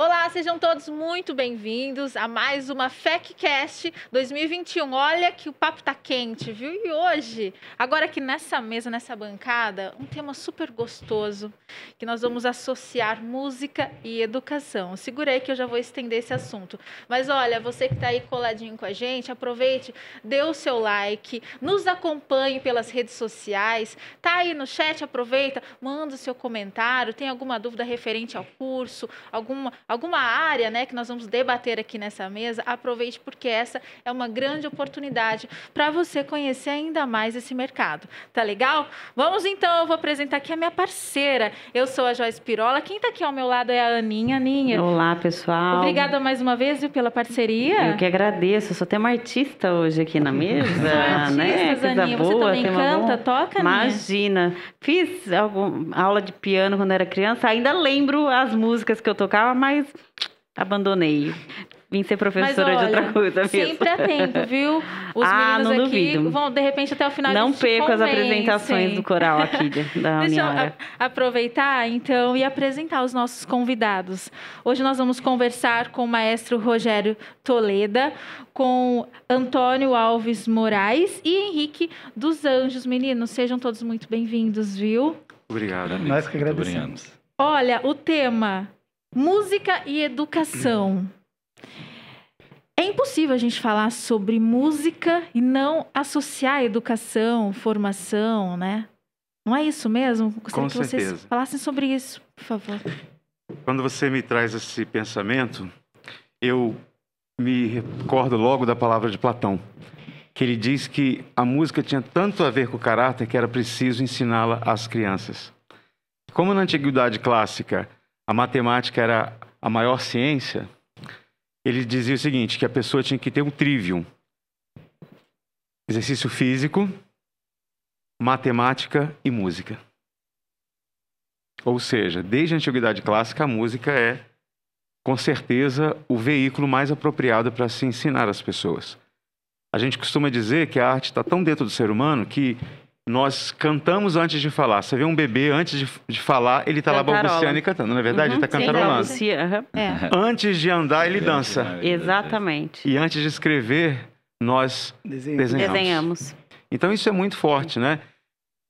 Olá, sejam todos muito bem-vindos a mais uma FECCast 2021. Olha que o papo tá quente, viu? E hoje, agora aqui nessa mesa, nessa bancada, um tema super gostoso que nós vamos associar música e educação. Segurei que eu já vou estender esse assunto. Mas olha, você que tá aí coladinho com a gente, aproveite, dê o seu like, nos acompanhe pelas redes sociais, tá aí no chat, aproveita, manda o seu comentário, tem alguma dúvida referente ao curso, alguma alguma área né, que nós vamos debater aqui nessa mesa, aproveite porque essa é uma grande oportunidade para você conhecer ainda mais esse mercado. Tá legal? Vamos então, eu vou apresentar aqui a minha parceira. Eu sou a Joyce Pirola. Quem está aqui ao meu lado é a Aninha. Aninha. Olá, pessoal. Obrigada mais uma vez viu, pela parceria. Eu que agradeço. Eu sou até uma artista hoje aqui na mesa. Artistas, né? Coisa Aninha. Boa, você também canta, boa... toca, Aninha? Imagina. Fiz algum... aula de piano quando era criança. Ainda lembro as músicas que eu tocava, mas mas abandonei. Vim ser professora olha, de outra coisa mesmo. Sempre é tempo, viu? Os ah, meninos não aqui duvido. vão, de repente, até o final Não perco as apresentações do coral aqui da Deixa minha eu aproveitar, então, e apresentar os nossos convidados. Hoje nós vamos conversar com o maestro Rogério Toleda, com Antônio Alves Moraes e Henrique dos Anjos. Meninos, sejam todos muito bem-vindos, viu? Obrigado. Amigo. Nós que agradecemos. Olha, o tema Música e educação. É impossível a gente falar sobre música e não associar educação, formação, né? Não é isso mesmo? Gostaria Com que certeza. vocês falassem sobre isso, por favor. Quando você me traz esse pensamento, eu me recordo logo da palavra de Platão, que ele diz que a música tinha tanto a ver com o caráter que era preciso ensiná-la às crianças. Como na antiguidade clássica a matemática era a maior ciência, ele dizia o seguinte, que a pessoa tinha que ter um trivium. Exercício físico, matemática e música. Ou seja, desde a antiguidade clássica, a música é, com certeza, o veículo mais apropriado para se ensinar às pessoas. A gente costuma dizer que a arte está tão dentro do ser humano que nós cantamos antes de falar. Você vê um bebê antes de, de falar, ele está lá balbuciando e cantando. não é verdade, tá uhum, ele está cantarolando. Sim, uhum. é. Antes de andar, ele dança. É Exatamente. E antes de escrever, nós desenhamos. desenhamos. Então isso é muito forte, né?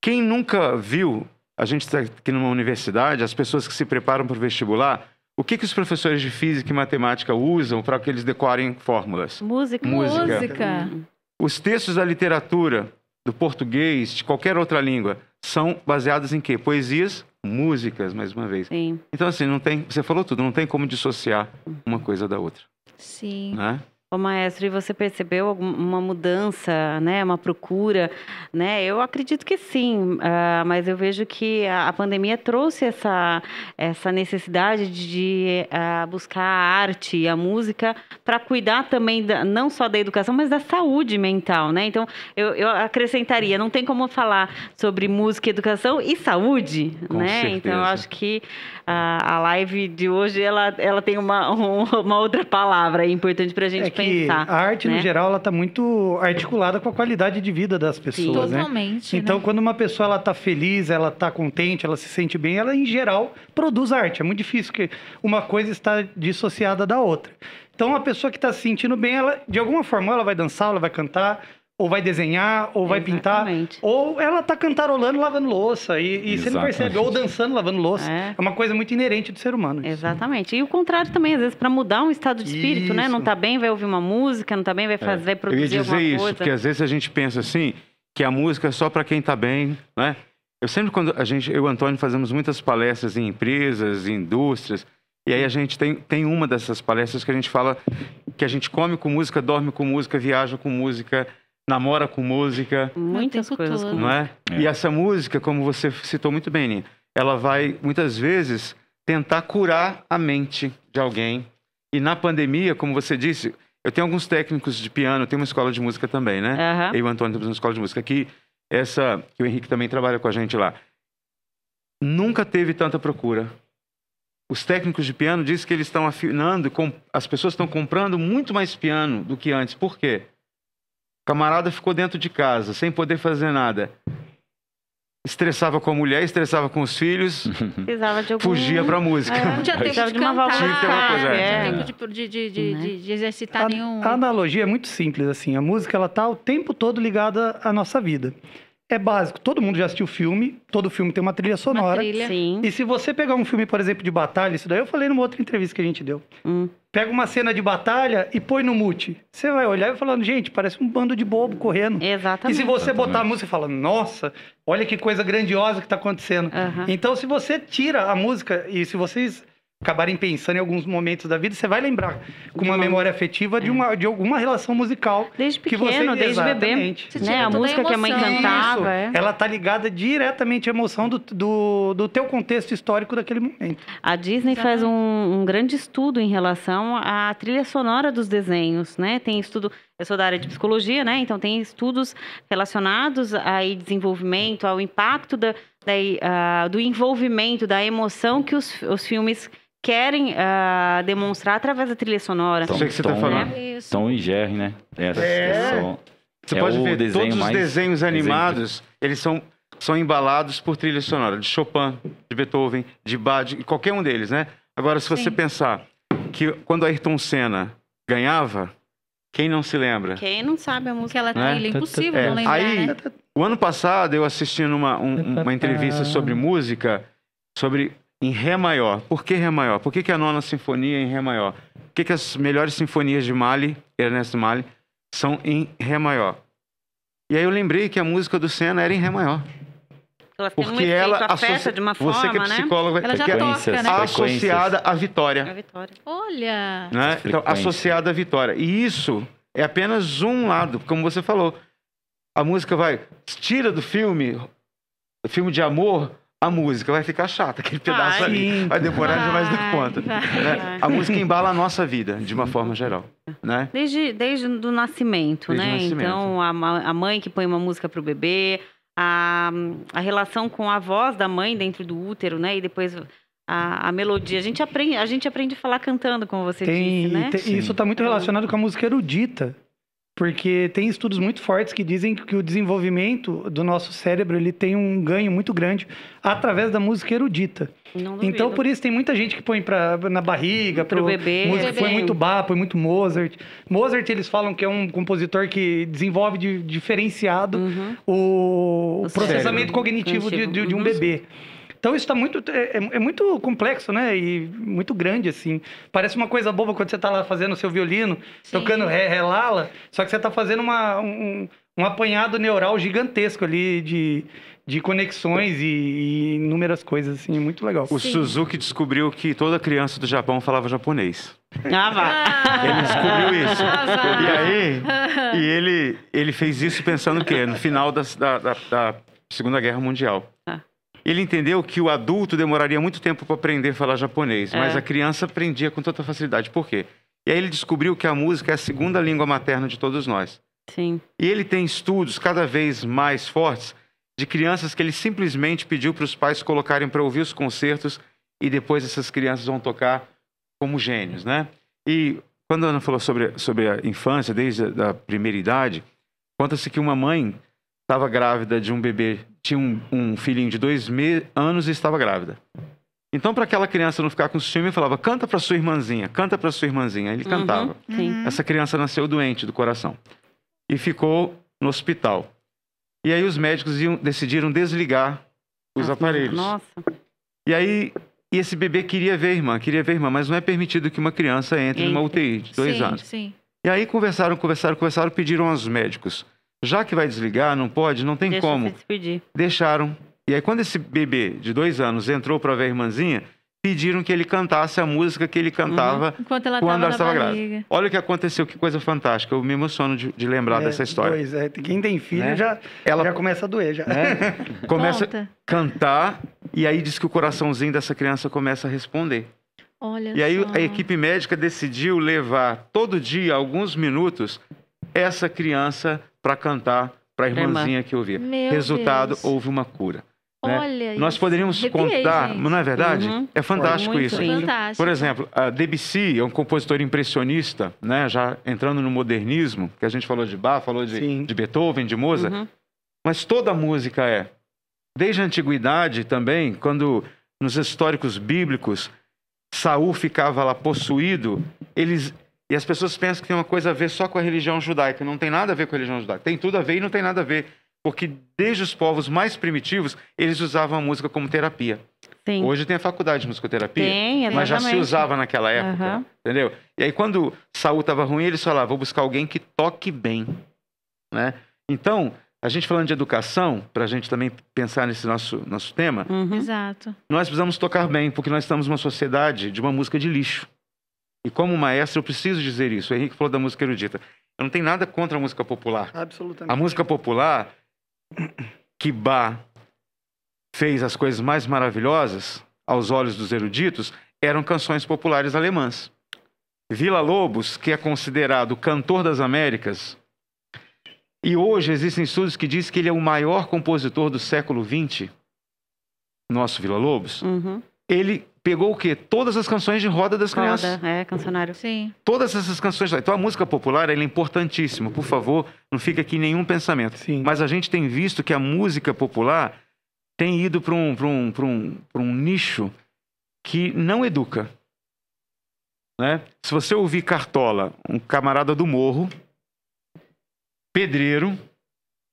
Quem nunca viu, a gente está aqui numa universidade, as pessoas que se preparam para o vestibular, o que, que os professores de física e matemática usam para que eles decorem fórmulas? Música. Música. Música. Hum. Os textos da literatura, do português, de qualquer outra língua, são baseadas em quê? Poesias, músicas, mais uma vez. Sim. Então, assim, não tem. Você falou tudo, não tem como dissociar uma coisa da outra. Sim. Né? Ô maestro, e você percebeu alguma mudança, né, uma procura, né? Eu acredito que sim, uh, mas eu vejo que a, pandemia trouxe essa, essa necessidade de, uh, buscar a arte e a música para cuidar também da, não só da educação, mas da saúde mental, né? Então eu, eu acrescentaria, não tem como falar sobre música, educação e saúde, Com né? Certeza. Então eu acho que uh, a live de hoje ela, ela tem uma, uma outra palavra importante para a gente é pensar. Que a arte, né? no geral, ela está muito articulada com a qualidade de vida das pessoas. Sim, né? totalmente. Né? Então, né? quando uma pessoa ela está feliz, ela está contente, ela se sente bem, ela, em geral, produz arte. É muito difícil que uma coisa está dissociada da outra. Então, a pessoa que está se sentindo bem, ela, de alguma forma, ela vai dançar, ela vai cantar, ou vai desenhar, ou vai Exatamente. pintar, ou ela tá cantarolando lavando louça e, e você não percebe, ou dançando lavando louça. É. é. uma coisa muito inerente do ser humano. Isso. Exatamente. E o contrário também, às vezes para mudar um estado de espírito, isso. né? Não tá bem, vai ouvir uma música, não tá bem, vai é. fazer, é. vai produzir Eu ia dizer isso, coisa. porque às vezes a gente pensa assim, que a música é só para quem tá bem, né? Eu sempre quando a gente, eu e o Antônio fazemos muitas palestras em empresas, em indústrias, e aí a gente tem, tem uma dessas palestras que a gente fala que a gente come com música, dorme com música, viaja com música, namora com música. Muitas coisas com Não é? é? E essa música, como você citou muito bem, Ninha, ela vai, muitas vezes, tentar curar a mente de alguém. E na pandemia, como você disse, eu tenho alguns técnicos de piano, tem uma escola de música também, né? Uhum. Eu e o Antônio temos uma escola de música aqui. Essa, que o Henrique também trabalha com a gente lá. Nunca teve tanta procura. Os técnicos de piano dizem que eles estão afinando, as pessoas estão comprando muito mais piano do que antes. Por quê? camarada ficou dentro de casa, sem poder fazer nada. Estressava com a mulher, estressava com os filhos, algum... fugia pra música. É, não tinha tempo de, de cantar, não tinha é. tempo de, de, de, de né? exercitar a, nenhum... A analogia é muito simples, assim. A música, ela tá o tempo todo ligada à nossa vida é básico. Todo mundo já assistiu filme, todo filme tem uma trilha sonora. Uma trilha. Sim. E se você pegar um filme, por exemplo, de batalha, isso daí eu falei numa outra entrevista que a gente deu. Hum. Pega uma cena de batalha e põe no mute. Você vai olhar e vai falando, gente, parece um bando de bobo correndo. Exatamente. E se você Exatamente. botar a música e fala, nossa, olha que coisa grandiosa que está acontecendo. Então, se você tira a música e se vocês acabarem pensando em alguns momentos da vida, você vai lembrar com uma, uma memória afetiva é. de, uma, de alguma relação musical. Desde pequeno, que você, desde bebê. Você né? A música que a mãe cantava. É. Ela tá ligada diretamente à emoção do, do, do teu contexto histórico daquele momento. A Disney Exato. faz um, um, grande estudo em relação à trilha sonora dos desenhos, né? Tem estudo... Eu sou da área de psicologia, né? Então tem estudos relacionados aí desenvolvimento, ao impacto da, da, uh, do envolvimento, da emoção que os, os filmes querem uh, demonstrar através da trilha sonora. Tom, então, Sei que você tá Tom, tá falando. Né? É Tom e Jerry, né? Essa, é, é. é só, você é pode ver desenho todos os desenhos animados, desenho... eles são são embalados por trilha sonora de Chopin, de Beethoven, de Bach, de qualquer um deles, né? Agora, se você Sim. pensar que quando Ayrton Senna ganhava, quem não se lembra? Quem não sabe a música, ela né? impossível é. não lembrar. Aí, né? o ano passado, eu assisti numa, um, uma entrevista sobre música, sobre em Ré maior. Por que Ré maior? Por que, que a nona sinfonia é em Ré maior? Por que, que as melhores sinfonias de Mahler, Ernesto Mahler, são em Ré maior? E aí eu lembrei que a música do Senna era em Ré maior. Ela porque um ela associa de uma forma, você que é psicóloga, né? que é toca, né? associada à vitória. A vitória. Olha. Né? Então, associada à vitória. E isso é apenas um lado, como você falou. A música vai tira do filme, do filme de amor, a música vai ficar chata, aquele pedaço ali vai demorar demais do quanto. conta. Vai, né? vai. A música embala a nossa vida, de uma forma geral. Né? Desde, desde do nascimento, desde né? O nascimento. Então, a, a mãe que põe uma música para o bebê, a, a relação com a voz da mãe dentro do útero, né? E depois a, a, melodia. A gente, aprende, a gente aprende a falar cantando, como você tem, disse, né? Tem, isso está muito então relacionado com a música erudita porque tem estudos muito fortes que dizem que o desenvolvimento do nosso cérebro ele tem um ganho muito grande através da música erudita. Então por isso tem muita gente que põe pra, na barriga pro, pro bebê. Música foi muito Bach, foi muito Mozart. Mozart eles falam que é um compositor que desenvolve de, diferenciado uhum. o, o, processamento cognitivo, cognitivo. De, de, de, um uhum. bebê. Então isso está muito é, é, é, muito complexo, né? E muito grande assim. Parece uma coisa boba quando você está lá fazendo o seu violino, Sim. tocando ré, ré, lala, só que você está fazendo uma, um, um apanhado neural gigantesco ali de, de conexões e, inúmeras coisas, assim, muito legal. O Sim. Suzuki descobriu que toda criança do Japão falava japonês. Ah, vá. Ele descobriu isso. Ah, e aí, e ele, ele fez isso pensando o quê? No final da, da, da Segunda Guerra Mundial. Ah. Ele entendeu que o adulto demoraria muito tempo para aprender a falar japonês, é. mas a criança aprendia com tanta facilidade. Por quê? E aí ele descobriu que a música é a segunda língua materna de todos nós. Sim. E ele tem estudos cada vez mais fortes de crianças que ele simplesmente pediu para os pais colocarem para ouvir os concertos e depois essas crianças vão tocar como gênios, né? E quando a Ana falou sobre, sobre a infância, desde a primeira idade, conta-se que uma mãe estava grávida de um bebê tinha um, um filhinho de dois anos e estava grávida. Então, para aquela criança não ficar com ciúme, eu falava: canta para sua irmãzinha, canta para sua irmãzinha. Aí ele uhum, cantava. Sim. Essa criança nasceu doente do coração e ficou no hospital. E aí os médicos iam, decidiram desligar os aparelhos. Nossa. E aí e esse bebê queria ver a irmã, queria ver a irmã, mas não é permitido que uma criança entre em numa UTI de dois sim, anos. Sim. E aí conversaram, conversaram, conversaram, pediram aos médicos: já que vai desligar, não pode, não tem Deixa como. Deixaram. E aí, quando esse bebê de dois anos entrou para ver a irmãzinha, pediram que ele cantasse a música que ele cantava uhum. Enquanto ela quando ela estava grávida. Olha o que aconteceu, que coisa fantástica. Eu me emociono de, de lembrar é, dessa história. Pois é, quem tem filho né? já, ela, já começa a doer. Já. Né? começa a cantar e aí diz que o coraçãozinho dessa criança começa a responder. Olha e aí só. a equipe médica decidiu levar todo dia, alguns minutos, essa criança para cantar para a irmãzinha que ouvia. Meu Resultado, Deus. houve uma cura. Né? Olha Nós isso. poderíamos contar, não é verdade? Uhum. É fantástico Foi isso. Fantástico. Por exemplo, a Debussy é um compositor impressionista, né? já entrando no modernismo, que a gente falou de Bach, falou de, de Beethoven, de Mozart. Uhum. Mas toda música é. Desde a antiguidade também, quando nos históricos bíblicos Saul ficava lá possuído, eles e as pessoas pensam que tem uma coisa a ver só com a religião judaica. Não tem nada a ver com a religião judaica. Tem tudo a ver e não tem nada a ver. Porque desde os povos mais primitivos, eles usavam a música como terapia. Sim. Hoje tem a faculdade de musicoterapia. Tem, mas já se usava naquela época. Uhum. Entendeu? E aí, quando Saul estava ruim, eles falavam: vou buscar alguém que toque bem. Né? Então, a gente falando de educação, para a gente também pensar nesse nosso, nosso tema. Uhum. Exato. Nós precisamos tocar bem, porque nós estamos numa sociedade de uma música de lixo. E como maestro, eu preciso dizer isso. O Henrique falou da música erudita. Eu não tenho nada contra a música popular. Absolutamente. A música popular, que Bach fez as coisas mais maravilhosas aos olhos dos eruditos, eram canções populares alemãs. Vila Lobos, que é considerado o cantor das Américas, e hoje existem estudos que dizem que ele é o maior compositor do século XX, nosso Vila Lobos. Uhum. Ele pegou o quê? Todas as canções de roda das roda, crianças. Roda, é, cancionário. Sim. Todas essas canções. Então a música popular é importantíssima. Por favor, não fica aqui nenhum pensamento. Sim. Mas a gente tem visto que a música popular tem ido para um, um, um, um nicho que não educa. Né? Se você ouvir Cartola, um camarada do morro, pedreiro,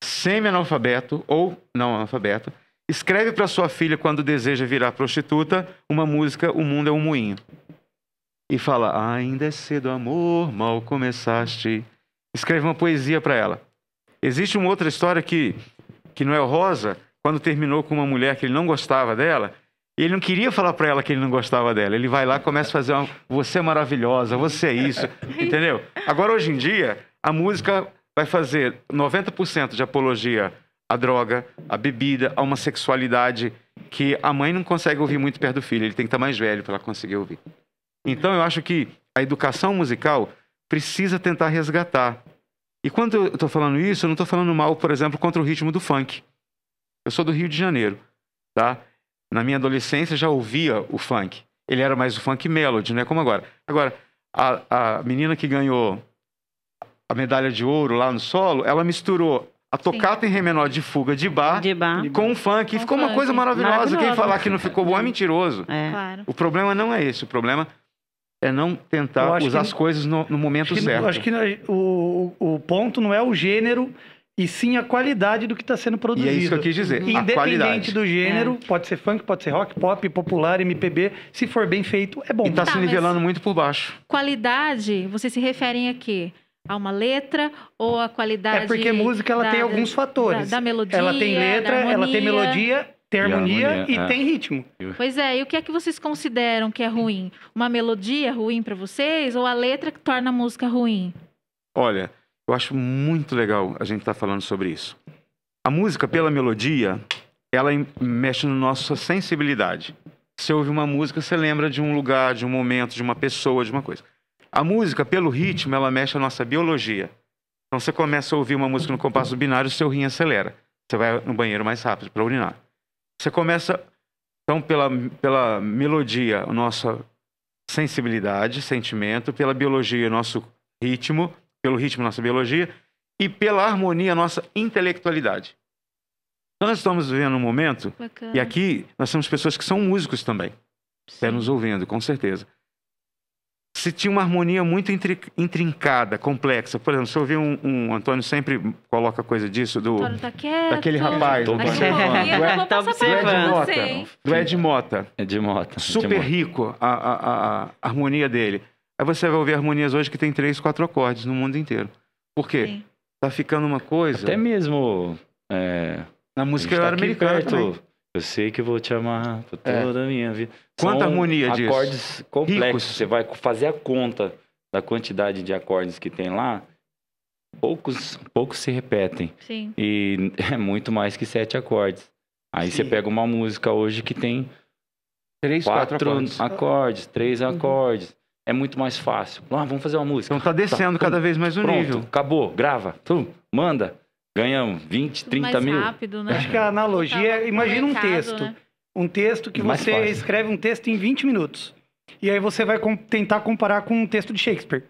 semi-analfabeto ou não analfabeto, Escreve para sua filha quando deseja virar prostituta uma música O Mundo é um Moinho. E fala: Ainda é cedo, amor, mal começaste. Escreve uma poesia para ela. Existe uma outra história que, que Noel é Rosa, quando terminou com uma mulher que ele não gostava dela, ele não queria falar para ela que ele não gostava dela. Ele vai lá, começa a fazer uma, você é maravilhosa, você é isso, entendeu? Agora hoje em dia, a música vai fazer 90% de apologia à droga, à bebida, a uma sexualidade que a mãe não consegue ouvir muito perto do filho, ele tem que estar mais velho para ela conseguir ouvir. Então eu acho que a educação musical precisa tentar resgatar. E quando eu estou falando isso, eu não estou falando mal, por exemplo, contra o ritmo do funk. Eu sou do Rio de Janeiro, tá? Na minha adolescência já ouvia o funk. Ele era mais o funk melody, não é como agora. Agora, a, a menina que ganhou a medalha de ouro lá no solo, ela misturou a tocata Sim. em Ré menor de fuga de bar, de bar. com o funk. Com ficou funk. uma coisa maravilhosa. maravilhosa. Quem falar que não ficou bom é mentiroso. É. Claro. O problema não é esse. O problema é não tentar usar que, as coisas no, no momento acho certo. Que, acho que o, o ponto não é o gênero e sim a qualidade do que está sendo produzido. E é isso que eu quis dizer. Independente do gênero, é. pode ser funk, pode ser rock, pop, popular, MPB, se for bem feito, é bom. E está tá, se tá, nivelando muito por baixo. Qualidade, vocês se referem a quê? a uma letra ou a qualidade. É porque música ela da, tem alguns fatores. Da, da, melodia. Ela tem letra, ela tem melodia, tem harmonia e, harmonia, e é. tem ritmo. Pois é, e o que é que vocês consideram que é ruim? Uma melodia ruim para vocês ou a letra que torna a música ruim? Olha, eu acho muito legal a gente estar tá falando sobre isso. A música, pela melodia, ela mexe na no nossa sensibilidade. Você ouve uma música, você lembra de um lugar, de um momento, de uma pessoa, de uma coisa. A música, pelo ritmo, ela mexe a nossa biologia. Então você começa a ouvir uma música no compasso binário, seu rim acelera. Você vai no banheiro mais rápido para urinar. Você começa, então, pela, pela melodia, a nossa sensibilidade, sentimento, pela biologia, nosso ritmo, pelo ritmo, nossa biologia, e pela harmonia, nossa intelectualidade. Então, nós estamos vivendo um momento, Bacana. e aqui nós temos pessoas que são músicos também, estão nos ouvindo, com certeza se tinha uma harmonia muito intrincada, complexa. Por exemplo, se eu vi um, um Antônio sempre coloca coisa disso do tá quieto, daquele rapaz, do, é, tá do Ed Mota, é do Ed Mota, é Ed Mota, super Ed Mota. rico a, a, a, harmonia dele. Aí você vai ouvir harmonias hoje que tem três, quatro acordes no mundo inteiro. Por quê? Sim. Tá ficando uma coisa. Até mesmo é... na música tá americana. Perto, eu sei que vou te amar por é. toda a minha vida. Quanta São harmonia acordes disso? acordes complexos. Ricos. Você vai fazer a conta da quantidade de acordes que tem lá. Poucos, poucos se repetem. Sim. E é muito mais que sete acordes. Aí Sim. você pega uma música hoje que tem três, quatro, quatro acordes. acordes. três uhum. acordes. É muito mais fácil. Ah, vamos fazer uma música. Então tá descendo tá, cada vez mais o pronto, nível. Acabou, grava, tum, manda ganha 20, 30 Mais mil. rápido, né? Acho que a analogia tá é, imagina um texto. Né? Um texto que é Mais você fácil. escreve um texto em 20 minutos. E aí você vai com, tentar comparar com um texto de Shakespeare.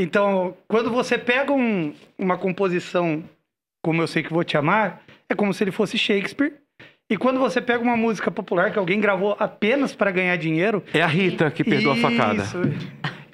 Então, quando você pega um, uma composição, como eu sei que vou te amar, é como se ele fosse Shakespeare. E quando você pega uma música popular que alguém gravou apenas para ganhar dinheiro. É a Rita que perdeu Isso. a facada.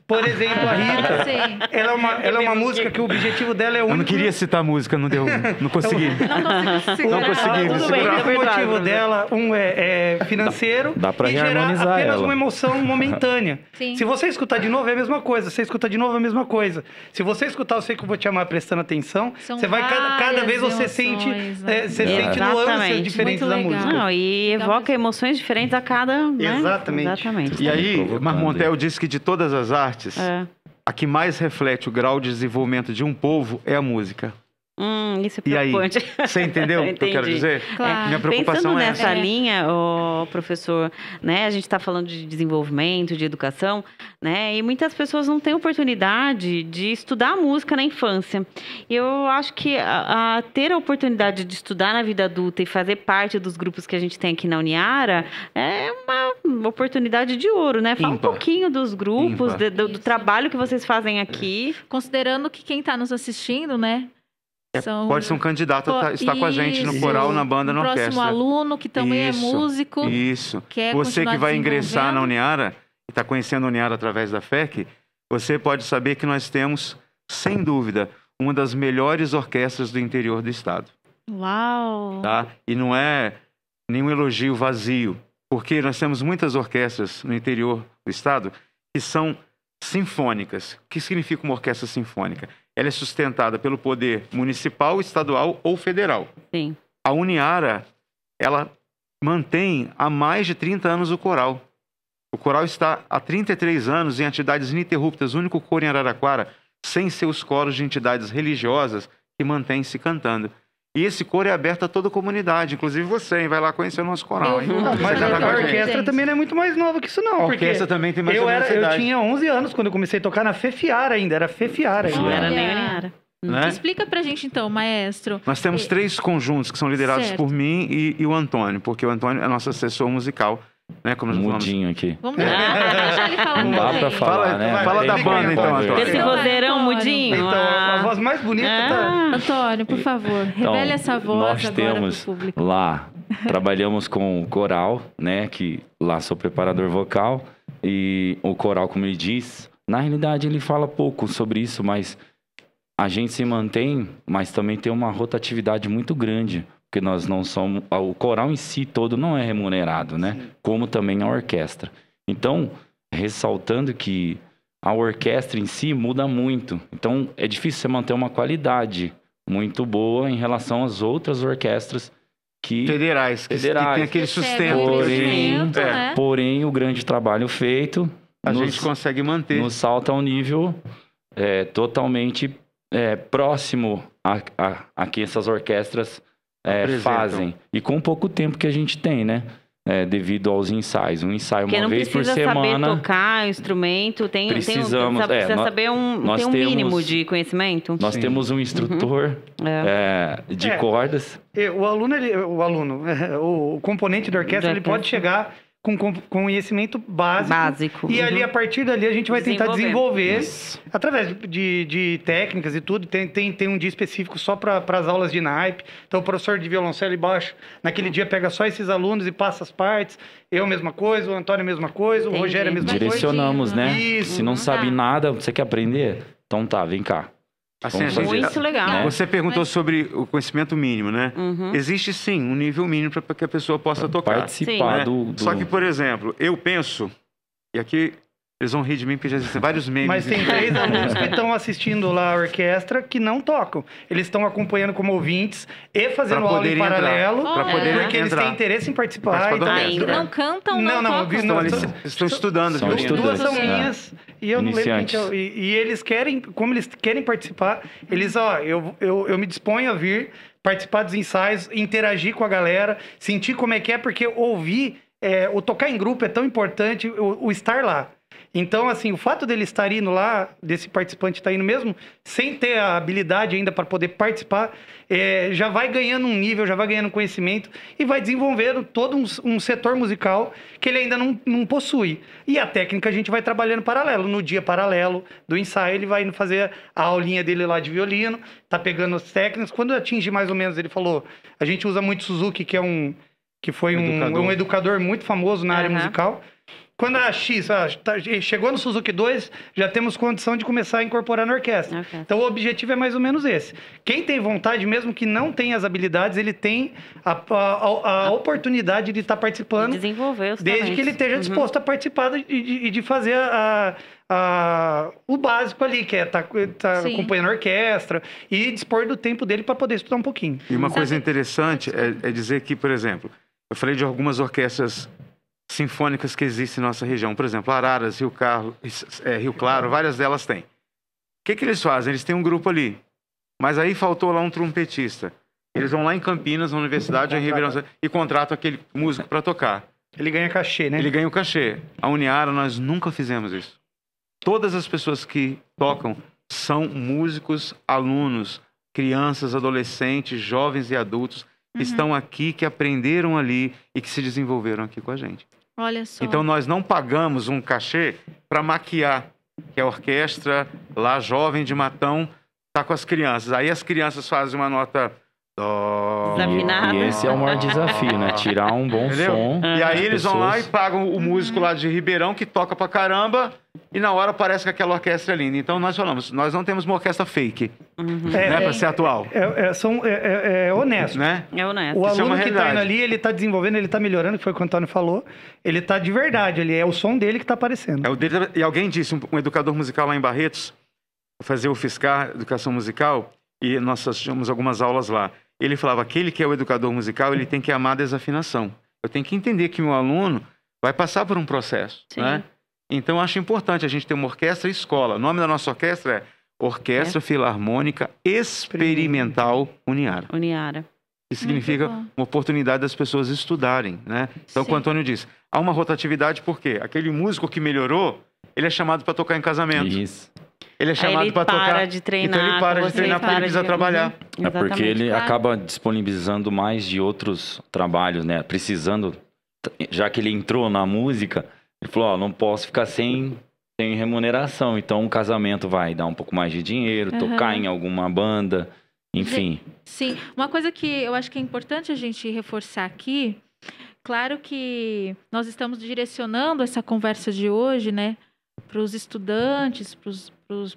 Por exemplo, a Rita. Sim. Ela é uma, ela é uma música que o objetivo dela é o único... Eu não queria citar música, não deu. Não consegui. não consegui. Não consegui. Não O é motivo dela, um é, é financeiro dá, dá pra e gerar apenas ela. uma emoção momentânea. Sim. Se você escutar de novo, é a mesma coisa. Se você escutar de novo, é a mesma coisa. Se você escutar, eu sei que eu vou te amar prestando atenção, São você vai cada, cada vez emoções, você sente, é, né? você é. sente nuances diferentes da música. Não, e evoca emoções diferentes a cada. Né? Exatamente. Exatamente. Tá e aí, Marmontel disse que de todas as artes, artes, é. a que mais reflete o grau de desenvolvimento de um povo é a música. Hum, isso é preocupante. E aí, você entendeu o que eu quero dizer? É, claro. Minha preocupação Pensando é nessa é. linha, o professor, né, a gente está falando de desenvolvimento, de educação, né, e muitas pessoas não têm oportunidade de estudar música na infância. E eu acho que a, a, ter a oportunidade de estudar na vida adulta e fazer parte dos grupos que a gente tem aqui na Uniara é uma oportunidade de ouro, né? Fala Impa. um pouquinho dos grupos, do, do trabalho que vocês fazem aqui. Considerando que quem está nos assistindo, né, são... Pode ser um candidato a tá, estar Isso. com a gente no coral, na banda, na orquestra. Próximo aluno que também é Isso. é músico. Isso. Você que vai ingressar na Uniara, e está conhecendo a Uniara através da FEC, você pode saber que nós temos, sem dúvida, uma das melhores orquestras do interior do estado. Uau! Tá? E não é nenhum elogio vazio, porque nós temos muitas orquestras no interior do estado que são sinfônicas. O que significa uma orquestra sinfônica? ela é sustentada pelo poder municipal, estadual ou federal. Sim. A Uniara, ela mantém há mais de 30 anos o coral. O coral está há 33 anos em atividades ininterruptas, único coro em Araraquara, sem seus coros de entidades religiosas que mantém-se cantando. E esse coro é aberto a toda a comunidade, inclusive você, hein? Vai lá conhecer o nosso coral, hein? Uhum. mas a, orquestra também não é muito mais nova que isso, não. A orquestra também tem mais eu era, Eu tinha 11 anos quando eu comecei a tocar na Fefiara ainda, era Fefiara. Não era nem era. Né? Explica pra gente então, maestro. Nós temos e... três conjuntos que são liderados certo. por mim e, e o Antônio, porque o Antônio é nosso assessor musical né, como mudinho aqui. Vamos lá, deixa ah, ele falar. Não dá pra falar, fala, né? Fala da banda, então, Antônio. Esse vozeirão mudinho. Então, ah. a voz mais bonita ah, tá... Antônio, por favor, então, revele essa voz nós agora temos público. lá, trabalhamos com coral, né? Que lá sou preparador vocal. E o coral, como ele diz, na realidade ele fala pouco sobre isso, mas a gente se mantém, mas também tem uma rotatividade muito grande que nós não somos. O coral em si todo não é remunerado, né? Sim. Como também a orquestra. Então, ressaltando que a orquestra em si muda muito. Então, é difícil você manter uma qualidade muito boa em relação às outras orquestras que federais, que, federais. que tem aquele sustento. Porém, né? é. Né? porém, o grande trabalho feito a nos, gente consegue manter. Nos salta a um nível é, totalmente é, próximo a, a, a que essas orquestras é, fazem. E com pouco tempo que a gente tem, né? É, devido aos ensaios. Um ensaio Porque uma vez por semana. precisa saber tocar instrumento, tem, precisamos, tem, precisa é, saber um, nós tem um temos, mínimo de conhecimento. Nós Sim. temos um uhum. instrutor uhum. é. de é. cordas. O aluno, ele, o aluno, o componente da orquestra, da orquestra, ele pode chegar com, com conhecimento básico. Básico. E uhum. ali, a partir dali, a gente vai tentar desenvolver Isso. através de, de técnicas e tudo. Tem, tem, tem um dia específico só para as aulas de naipe. Então, o professor de violoncelo e baixo, naquele dia, pega só esses alunos e passa as partes. Eu, mesma coisa. O Antônio, mesma coisa. Entendi. O Rogério, mesma Direcionamos, coisa. Direcionamos, né? Isso. Se não sabe nada, você quer aprender? Então tá, vem cá. Assim, gente, muito legal. Né? Você perguntou Mas... sobre o conhecimento mínimo, né? Uhum. Existe sim um nível mínimo para que a pessoa possa pra tocar. Participar né? do, do, Só que, por exemplo, eu penso, e aqui eles vão rir de mim porque já existem vários memes. Mas tem três alunos que estão assistindo lá a orquestra que não tocam. Eles estão acompanhando como ouvintes e fazendo pra aula em paralelo. Para é. poder Porque eles entrar. têm interesse em participar. Então, ainda não cantam, não, não, tocam. Não, não, estão, estão estudando. São duas são minhas é. e eu não lembro. eu, é e, e, eles querem, como eles querem participar, eles, ó, eu, eu, eu me disponho a vir participar dos ensaios, interagir com a galera, sentir como é que é, porque ouvir... É, o tocar em grupo é tão importante, o, o estar lá. Então, assim, o fato dele estar indo lá, desse participante estar indo mesmo, sem ter a habilidade ainda para poder participar, é, já vai ganhando um nível, já vai ganhando conhecimento e vai desenvolvendo todo um, um setor musical que ele ainda não, não possui. E a técnica a gente vai trabalhando paralelo. No dia paralelo do ensaio, ele vai indo fazer a aulinha dele lá de violino, tá pegando as técnicas. Quando atinge mais ou menos, ele falou, a gente usa muito Suzuki, que é um que foi um educador, um educador muito famoso na uhum. área musical. Quando a X a, chegou no Suzuki 2, já temos condição de começar a incorporar na orquestra. Okay. Então o objetivo é mais ou menos esse. Quem tem vontade, mesmo que não tenha as habilidades, ele tem a, a, a ah. oportunidade de estar tá participando. De desenvolver os Desde talentos. que ele esteja uhum. disposto a participar e de, de fazer a, a, o básico ali, que é estar tá, tá acompanhando a orquestra e dispor do tempo dele para poder estudar um pouquinho. E uma Sabe? coisa interessante é, é, dizer que, por exemplo, eu falei de algumas orquestras sinfônicas que existem em nossa região. Por exemplo, Araras, Rio, Carlos, é, Rio Claro, várias delas têm. O que, que eles fazem? Eles têm um grupo ali. Mas aí faltou lá um trompetista. Eles vão lá em Campinas, na universidade, em Ribeirão, e contratam aquele músico para tocar. Ele ganha cachê, né? Ele ganha o cachê. A Uniara, nós nunca fizemos isso. Todas as pessoas que tocam são músicos, alunos, crianças, adolescentes, jovens e adultos que uhum. estão aqui, que aprenderam ali e que se desenvolveram aqui com a gente. Olha só. Então nós não pagamos um cachê para maquiar, que a orquestra lá jovem de Matão tá com as crianças. Aí as crianças fazem uma nota Oh, E, e esse é o maior desafio, né? Tirar um bom Entendeu? som. E aí eles pessoas... vão lá e pagam o músico lá de Ribeirão, que toca pra caramba, e na hora parece que aquela orquestra é linda. Então nós falamos, nós não temos uma orquestra fake, uhum. Né, é, né? Pra é, ser atual. É, é são, é, é, é honesto. Né? É honesto. O é aluno é que tá indo ali, ele tá desenvolvendo, ele tá melhorando, que foi o que o Antônio falou. Ele tá de verdade ali, é o som dele que tá aparecendo. É o dele, e alguém disse, um, um educador musical lá em Barretos, fazer o Fiscar, Educação Musical, e nós assistimos algumas aulas lá ele falava: aquele que é o educador musical, ele tem que amar a desafinação. Eu tenho que entender que meu aluno vai passar por um processo. Sim. Né? Então, acho importante a gente ter uma orquestra escola. O nome da nossa orquestra é Orquestra é. Filarmônica Experimental Uniara. Uniara. Isso significa uma oportunidade das pessoas estudarem, né? Então, o Antônio disse, há uma rotatividade porque aquele músico que melhorou, ele é chamado para tocar em casamento. Isso. Ele é chamado para tocar. Ele para de treinar. Então ele para de treinar porque ele precisa de... trabalhar. É porque ele para. acaba disponibilizando mais de outros trabalhos, né? Precisando, já que ele entrou na música, ele falou, ó, oh, não posso ficar sem, sem remuneração. Então um casamento vai dar um pouco mais de dinheiro, uhum. tocar em alguma banda, enfim. Sim, uma coisa que eu acho que é importante a gente reforçar aqui, claro que nós estamos direcionando essa conversa de hoje, né? para os estudantes, para os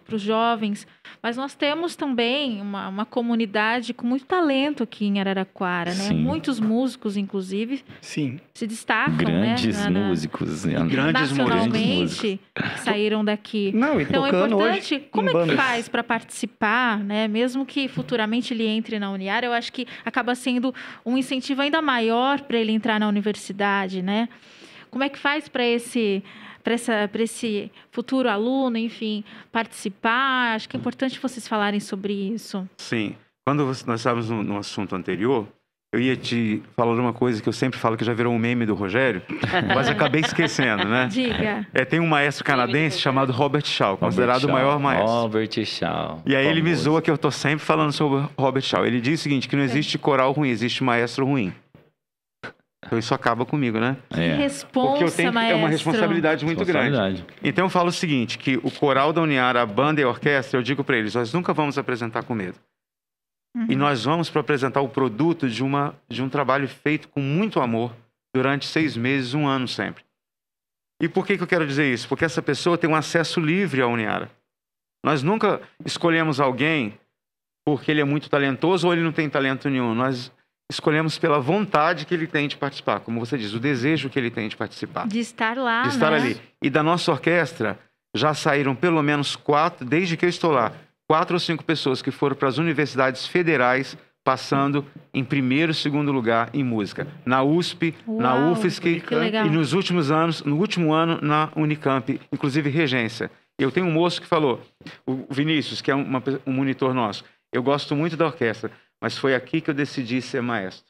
para os jovens. Mas nós temos também uma, uma, comunidade com muito talento aqui em Araraquara, né? Sim. Muitos músicos, inclusive, Sim. se destacam, né? Grandes né? músicos. Na, grandes músicos. saíram daqui. Não, e então é importante, hoje, como é que faz para participar, né? Mesmo que futuramente ele entre na Uniar, eu acho que acaba sendo um incentivo ainda maior para ele entrar na universidade, né? Como é que faz para esse para esse futuro aluno, enfim, participar? Acho que é importante vocês falarem sobre isso. Sim. Quando nós estávamos no, no assunto anterior, eu ia te falar uma coisa que eu sempre falo que já virou um meme do Rogério, mas acabei esquecendo, né? Diga. É, tem um maestro canadense chamado Robert Shaw, considerado Robert o maior maestro. Robert Shaw. E aí famoso. ele me zoa que eu estou sempre falando sobre Robert Shaw. Ele diz o seguinte, que não existe coral ruim, existe maestro ruim. Então isso acaba comigo, né? É. Responsa, Porque eu tenho que, é uma responsabilidade muito responsabilidade. grande. Então eu falo o seguinte, que o coral da Uniara, a banda e a orquestra, eu digo para eles, nós nunca vamos apresentar com medo. Uhum. E nós vamos para apresentar o produto de, uma, de um trabalho feito com muito amor durante seis meses, um ano sempre. E por que, que eu quero dizer isso? Porque essa pessoa tem um acesso livre à Uniara. Nós nunca escolhemos alguém porque ele é muito talentoso ou ele não tem talento nenhum. Nós escolhemos pela vontade que ele tem de participar, como você diz, o desejo que ele tem de participar. De estar lá. De estar né? ali. E da nossa orquestra já saíram pelo menos quatro, desde que eu estou lá, quatro ou cinco pessoas que foram para as universidades federais passando em primeiro, segundo lugar em música, na USP, Uau, na UFSC e nos últimos anos, no último ano na Unicamp, inclusive regência. Eu tenho um moço que falou, o Vinícius, que é uma, um monitor nosso, eu gosto muito da orquestra, mas foi aqui que eu decidi ser maestro.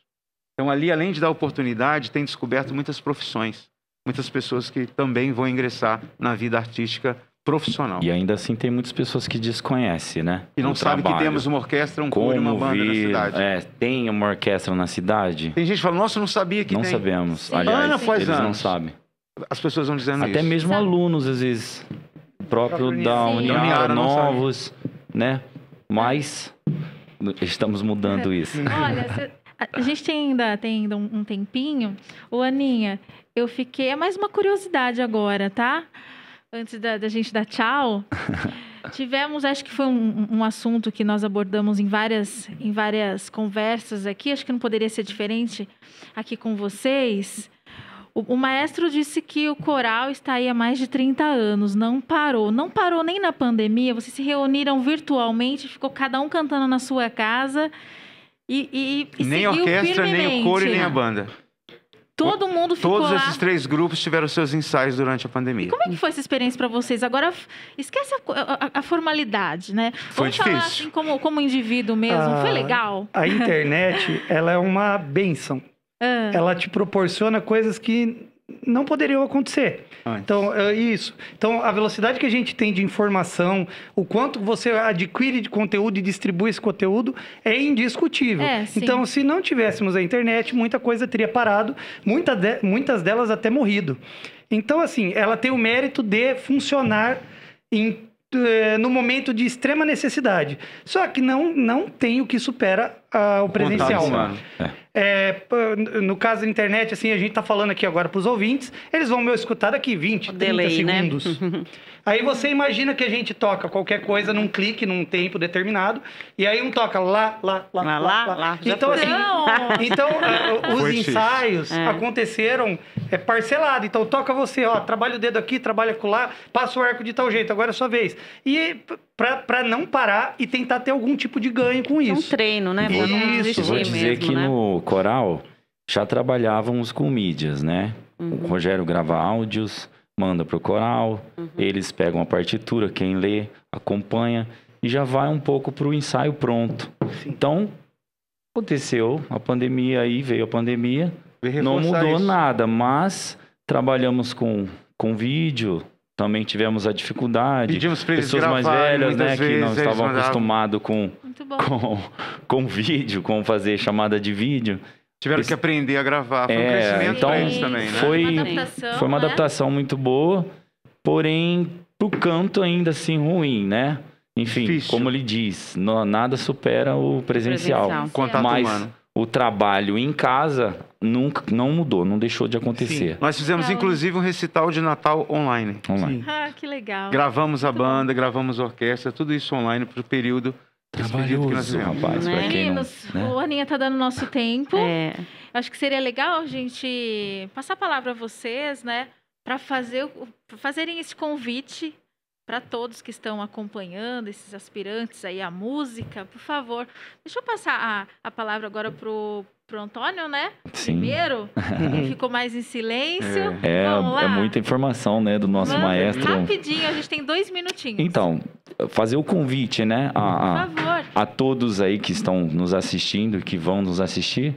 Então, ali, além de dar oportunidade, tem descoberto muitas profissões, muitas pessoas que também vão ingressar na vida artística profissional. E ainda assim tem muitas pessoas que desconhecem, né? E não sabem que temos uma orquestra, um coro e uma banda na cidade. É, tem uma orquestra na cidade. Tem gente que fala, nossa, não sabia que não tem. Não sabemos. Sim. Aliás, Ana faz eles anos. não sabem. As pessoas vão dizendo Até isso. Até mesmo alunos, às vezes, próprio da União, novos, né? Mas Estamos mudando é. isso. Olha, a gente tem ainda, tem ainda um tempinho. Ô, Aninha, eu fiquei. É mais uma curiosidade agora, tá? Antes da, da gente dar tchau. Tivemos, acho que foi um, um, assunto que nós abordamos em várias, em várias conversas aqui, acho que não poderia ser diferente aqui com vocês. O, o, maestro disse que o coral está aí há mais de 30 anos, não parou. Não parou nem na pandemia, vocês se reuniram virtualmente, ficou cada um cantando na sua casa. E, e, e nem a orquestra, nem o coro e nem a banda. Todo mundo ficou Todos lá. esses três grupos tiveram seus ensaios durante a pandemia. E como é que foi essa experiência para vocês? Agora, esquece a, a, a formalidade, né? Foi Vamos difícil. falar assim como, como indivíduo mesmo. foi ah, legal? A internet, ela é uma benção. Ah. Ela te proporciona coisas que não poderiam acontecer. Antes. Então, é isso. Então, a velocidade que a gente tem de informação, o quanto você adquire de conteúdo e distribui esse conteúdo é indiscutível. É, então, se não tivéssemos a internet, muita coisa teria parado, muita de, muitas delas até morrido. Então, assim, ela tem o mérito de funcionar em, eh, no momento de extrema necessidade. Só que não, não tem o que supera ah, o presencial. Contato, é, no caso da internet, assim, a gente tá falando aqui agora para os ouvintes, eles vão me escutar daqui 20, o 30 delay, né? segundos. Né? aí você imagina que a gente toca qualquer coisa num clique, num tempo determinado, e aí um toca lá, lá, lá, lá, lá. lá, lá. Então, assim, então, os ensaios é. aconteceram é, parcelado. Então toca você, ó, trabalha o dedo aqui, trabalha com lá, passa o arco de tal jeito, agora é a sua vez. E para não parar e tentar ter algum tipo de ganho com isso. É um treino, né? isso. Vou dizer mesmo, que né? no coral já trabalhávamos com mídias, né? Uhum. O Rogério grava áudios, manda pro coral, uhum. eles pegam a partitura, quem lê, acompanha e já vai um pouco pro ensaio pronto. Sim. Então, aconteceu a pandemia aí, veio a pandemia, não mudou isso. nada, mas trabalhamos com, com vídeo, também tivemos a dificuldade. Pedimos para eles Pessoas mais velhas, né, que não estavam acostumados com, com, com vídeo, com fazer chamada de vídeo. Tiveram que aprender a gravar. Foi um é, crescimento então, eles também, né? Foi uma adaptação, foi uma né? adaptação né? muito boa, porém, pro canto ainda assim ruim, né? Enfim, Difícil. como ele diz, nada supera o presencial. presencial. Contato Mas humano. o trabalho em casa nunca, não mudou, não deixou de acontecer. Sim. Nós fizemos, inclusive, um recital de Natal online. Online. Sim. Ah, que legal. Gravamos a banda, gravamos a orquestra, tudo isso online para o período Trabalhoso, rapaz. Né? Meninos, não, né? o Aninha tá dando nosso tempo. É. Acho que seria legal a gente passar a palavra a vocês, né? Para fazer, fazerem esse convite para todos que estão acompanhando, esses aspirantes aí à música, por favor. Deixa eu passar a, a palavra agora o o Antônio, né? Sim. Primeiro, ele ficou mais em silêncio. É, é, é muita informação, né, do nosso maestro. Rapidinho, a gente tem dois minutinhos. Então, fazer o convite, né, a, a, a todos aí que estão nos assistindo, que vão nos assistir,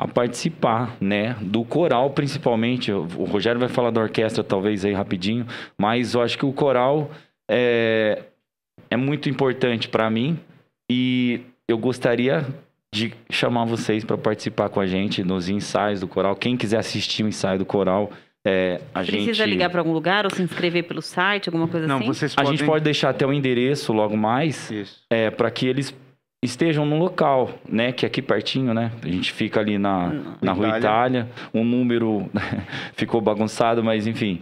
a participar, né, do coral principalmente. O Rogério vai falar da orquestra talvez aí rapidinho, mas eu acho que o coral é, é muito importante para mim e eu gostaria de chamar vocês para participar com a gente nos ensaios do coral. Quem quiser assistir o ensaio do coral, é, a Precisa gente... Precisa ligar para algum lugar ou se inscrever pelo site, alguma coisa Não, assim? Vocês podem... A gente pode deixar até o endereço logo mais, é, para que eles estejam no local, né? Que é aqui pertinho, né? A gente fica ali na, hum. na Rua Itália. O um número ficou bagunçado, mas enfim.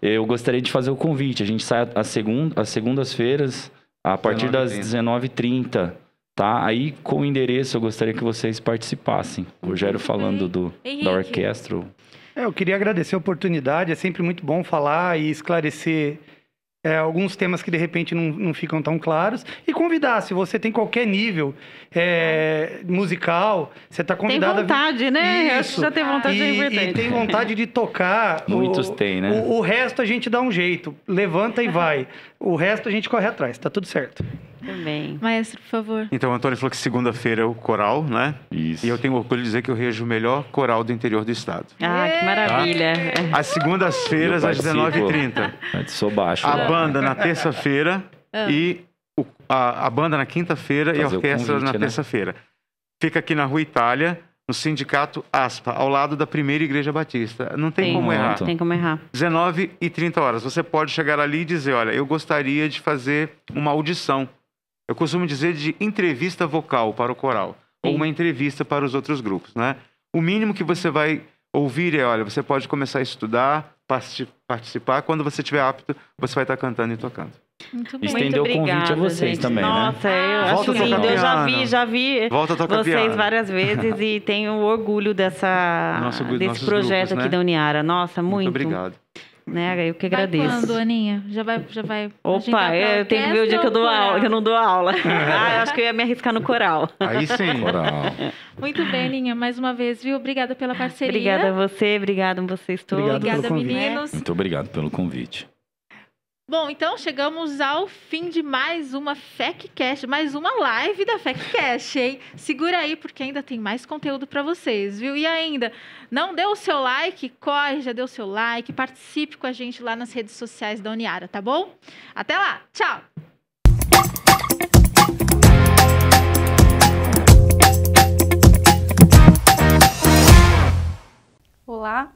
Eu gostaria de fazer o convite. A gente sai às segunda, segundas-feiras, a partir 19, das 19h30. Tá? Aí, com o endereço, eu gostaria que vocês participassem. O Rogério falando do, da orquestra. É, eu queria agradecer a oportunidade. É sempre muito bom falar e esclarecer é, alguns temas que de repente não, não ficam tão claros. E convidar, se você tem qualquer nível é, musical, você está convidado. Tem vontade, a... né? Isso. Já tem vontade e, de é importante. E tem vontade de tocar. Muitos têm, né? O, o, resto a gente dá um jeito. Levanta e vai. O resto a gente corre atrás, tá tudo certo. Também. Maestro, por favor. Então, o Antônio falou que segunda-feira é o coral, né? Isso. E eu tenho orgulho de dizer que eu rejo o melhor coral do interior do estado. Ah, que maravilha. Tá? Às segundas-feiras, às 19h30. É, sou baixo. A né? banda na terça-feira ah. e o, a, a, banda na quinta-feira e a orquestra convite, na né? terça-feira. Fica aqui na Rua Itália, no sindicato ASPA, ao lado da primeira Igreja Batista. Não tem, tem como errar. Não tem como errar. 19 e 30 horas. Você pode chegar ali e dizer, olha, eu gostaria de fazer uma audição. Eu costumo dizer de entrevista vocal para o coral, Sim. ou uma entrevista para os outros grupos, né? O mínimo que você vai ouvir é, olha, você pode começar a estudar, participar, quando você estiver apto, você vai estar cantando e tocando. Muito bem. Estendeu Muito o convite a vocês gente. também, né? Nossa, né? eu ah, acho lindo. Eu já vi, já vi Volta vocês várias vezes e tenho orgulho dessa, Nosso, desse projeto grupos, aqui né? da Uniara. Nossa, muito. Muito obrigado. Né, eu que agradeço. Vai quando, Aninha? Já vai, já vai. Opa, eu tenho que ver o dia que eu dou aula, que eu não dou aula. ah, eu acho que eu ia me arriscar no coral. Aí sim. Coral. Muito bem, Aninha, mais uma vez, viu? Obrigada pela parceria. Obrigada a você, obrigada a vocês todos. Obrigado obrigada, meninos. Muito obrigado pelo convite. Bom, então chegamos ao fim de mais uma FECCast, mais uma live da FECCast, hein? Segura aí, porque ainda tem mais conteúdo para vocês, viu? E ainda, não deu o seu like? Corre, já deu o seu like, participe com a gente lá nas redes sociais da Uniara, tá bom? Até lá, tchau! Olá,